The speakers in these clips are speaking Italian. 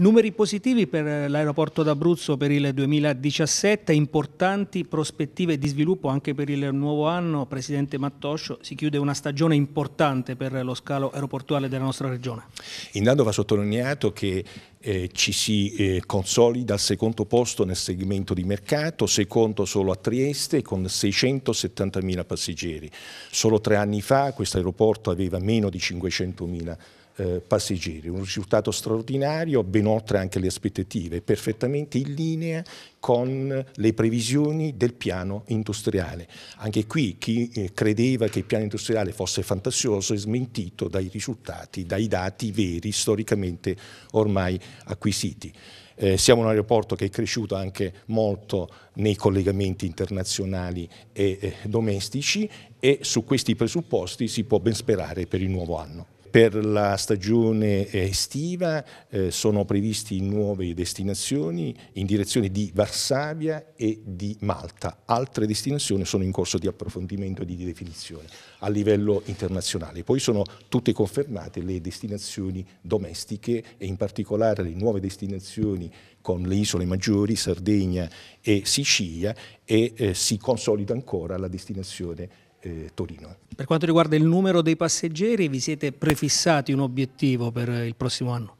Numeri positivi per l'aeroporto d'Abruzzo per il 2017, importanti prospettive di sviluppo anche per il nuovo anno. Presidente Mattoscio, si chiude una stagione importante per lo scalo aeroportuale della nostra regione. Intanto va sottolineato che eh, ci si eh, consolida al secondo posto nel segmento di mercato, secondo solo a Trieste con 670.000 passeggeri. Solo tre anni fa questo aeroporto aveva meno di 500.000 passeggeri eh, passeggeri. Un risultato straordinario, ben oltre anche le aspettative, perfettamente in linea con le previsioni del piano industriale. Anche qui chi eh, credeva che il piano industriale fosse fantasioso è smentito dai risultati, dai dati veri, storicamente ormai acquisiti. Eh, siamo un aeroporto che è cresciuto anche molto nei collegamenti internazionali e eh, domestici e su questi presupposti si può ben sperare per il nuovo anno per la stagione eh, estiva eh, sono previsti nuove destinazioni in direzione di Varsavia e di Malta. Altre destinazioni sono in corso di approfondimento e di definizione a livello internazionale. Poi sono tutte confermate le destinazioni domestiche e in particolare le nuove destinazioni con le isole maggiori, Sardegna e Sicilia e eh, si consolida ancora la destinazione eh, Torino. Per quanto riguarda il numero dei passeggeri, vi siete prefissati un obiettivo per il prossimo anno?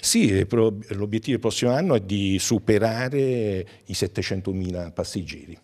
Sì, eh, l'obiettivo del prossimo anno è di superare i 700.000 passeggeri.